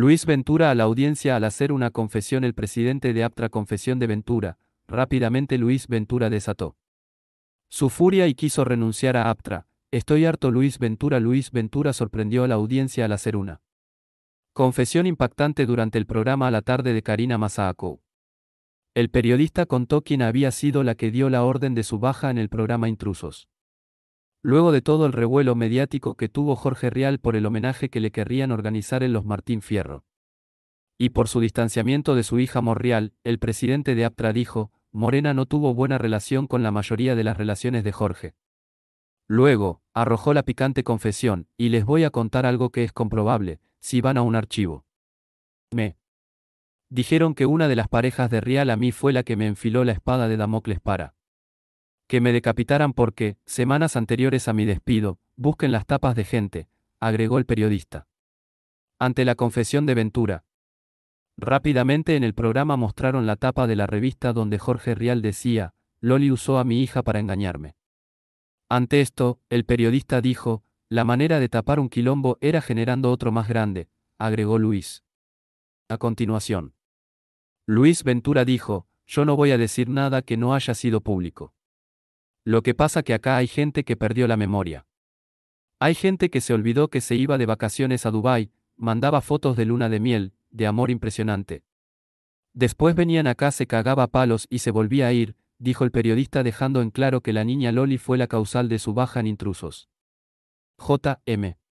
Luis Ventura a la audiencia al hacer una confesión el presidente de Aptra Confesión de Ventura, rápidamente Luis Ventura desató su furia y quiso renunciar a Aptra. Estoy harto Luis Ventura Luis Ventura sorprendió a la audiencia al hacer una confesión impactante durante el programa a la tarde de Karina Masako. El periodista contó quién había sido la que dio la orden de su baja en el programa Intrusos. Luego de todo el revuelo mediático que tuvo Jorge Rial por el homenaje que le querrían organizar en los Martín Fierro. Y por su distanciamiento de su hija Morrial, el presidente de APTRA dijo, Morena no tuvo buena relación con la mayoría de las relaciones de Jorge. Luego, arrojó la picante confesión, y les voy a contar algo que es comprobable, si van a un archivo. Me. Dijeron que una de las parejas de Rial a mí fue la que me enfiló la espada de Damocles para que me decapitaran porque, semanas anteriores a mi despido, busquen las tapas de gente, agregó el periodista. Ante la confesión de Ventura. Rápidamente en el programa mostraron la tapa de la revista donde Jorge Rial decía, Loli usó a mi hija para engañarme. Ante esto, el periodista dijo, la manera de tapar un quilombo era generando otro más grande, agregó Luis. A continuación. Luis Ventura dijo, yo no voy a decir nada que no haya sido público. Lo que pasa que acá hay gente que perdió la memoria. Hay gente que se olvidó que se iba de vacaciones a Dubái, mandaba fotos de luna de miel, de amor impresionante. Después venían acá, se cagaba palos y se volvía a ir, dijo el periodista dejando en claro que la niña Loli fue la causal de su baja en intrusos. J.M.